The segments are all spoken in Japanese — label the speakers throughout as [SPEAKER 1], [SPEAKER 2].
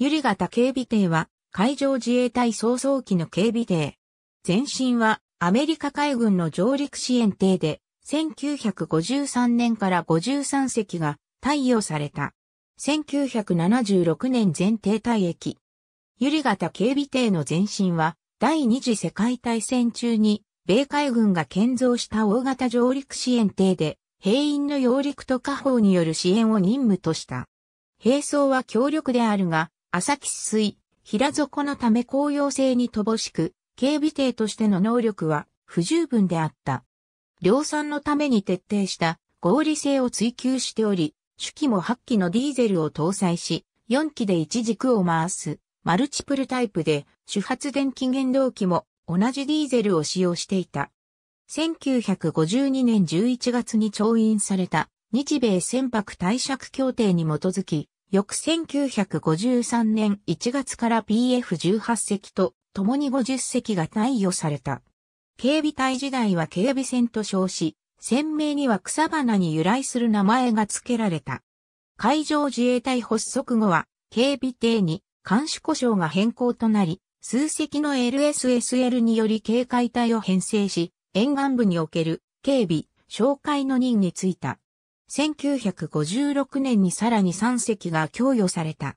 [SPEAKER 1] 百合型警備艇は海上自衛隊総操機の警備艇。前身はアメリカ海軍の上陸支援艇で1953年から53隻が対応された。1976年前停退役。百合型警備艇の前身は第二次世界大戦中に米海軍が建造した大型上陸支援艇で兵員の揚陸と火砲による支援を任務とした。兵装は強力であるが、浅木水、平底のため公用性に乏しく、警備艇としての能力は不十分であった。量産のために徹底した合理性を追求しており、主機も8機のディーゼルを搭載し、4機で一軸を回す、マルチプルタイプで、主発電機原動機も同じディーゼルを使用していた。1952年11月に調印された日米船舶貸借協定に基づき、翌1953年1月から PF18 隻と共に50隻が貸与された。警備隊時代は警備船と称し、船名には草花に由来する名前が付けられた。海上自衛隊発足後は、警備艇に監視故障が変更となり、数隻の LSSL により警戒隊を編成し、沿岸部における警備、紹介の任についた。1956年にさらに3隻が供与された。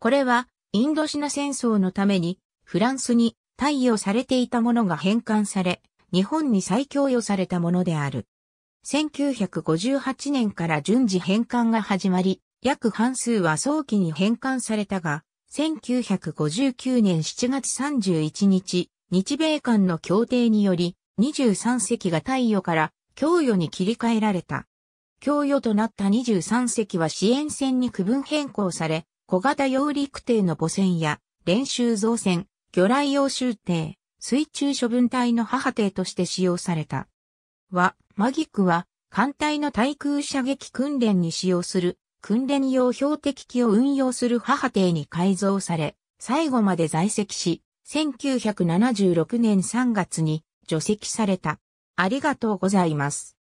[SPEAKER 1] これは、インドシナ戦争のために、フランスに貸与されていたものが返還され、日本に再供与されたものである。1958年から順次返還が始まり、約半数は早期に返還されたが、1959年7月31日、日米間の協定により、23隻が貸与から供与に切り替えられた。供与となった23隻は支援船に区分変更され、小型揚陸艇の母船や練習造船、魚雷用舟艇、水中処分隊の母艇として使用された。は、マギクは、艦隊の対空射撃訓練に使用する、訓練用標的機を運用する母艇に改造され、最後まで在籍し、1976年3月に除籍された。ありがとうございます。